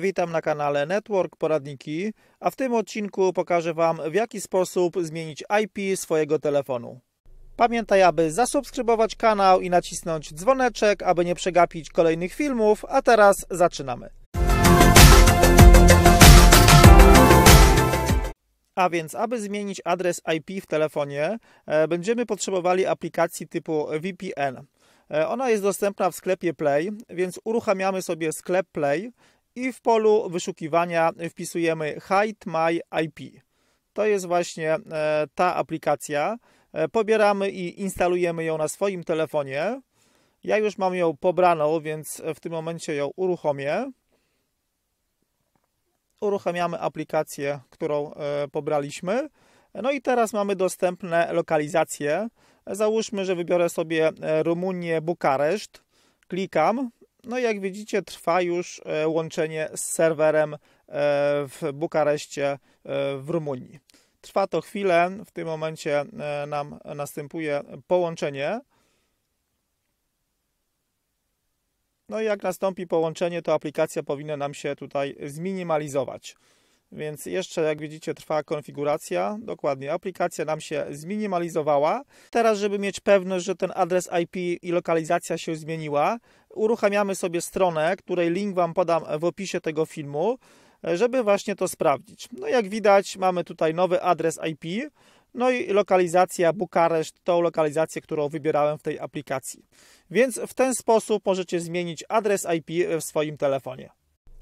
Witam na kanale Network Poradniki, a w tym odcinku pokażę Wam w jaki sposób zmienić IP swojego telefonu. Pamiętaj, aby zasubskrybować kanał i nacisnąć dzwoneczek, aby nie przegapić kolejnych filmów, a teraz zaczynamy. A więc, aby zmienić adres IP w telefonie, e, będziemy potrzebowali aplikacji typu VPN. E, ona jest dostępna w sklepie Play, więc uruchamiamy sobie sklep Play i w polu wyszukiwania wpisujemy Hide My IP. To jest właśnie e, ta aplikacja. E, pobieramy i instalujemy ją na swoim telefonie. Ja już mam ją pobraną, więc w tym momencie ją uruchomię. Uruchamiamy aplikację, którą e, pobraliśmy. No i teraz mamy dostępne lokalizacje. Załóżmy, że wybiorę sobie Rumunię, Bukareszt. Klikam no i jak widzicie, trwa już e, łączenie z serwerem e, w Bukareszcie e, w Rumunii. Trwa to chwilę, w tym momencie nam następuje połączenie. No i jak nastąpi połączenie, to aplikacja powinna nam się tutaj zminimalizować. Więc jeszcze jak widzicie trwa konfiguracja, dokładnie aplikacja nam się zminimalizowała. Teraz żeby mieć pewność, że ten adres IP i lokalizacja się zmieniła, uruchamiamy sobie stronę, której link Wam podam w opisie tego filmu, żeby właśnie to sprawdzić. No jak widać mamy tutaj nowy adres IP, no i lokalizacja Bukareszt, tą lokalizację, którą wybierałem w tej aplikacji. Więc w ten sposób możecie zmienić adres IP w swoim telefonie.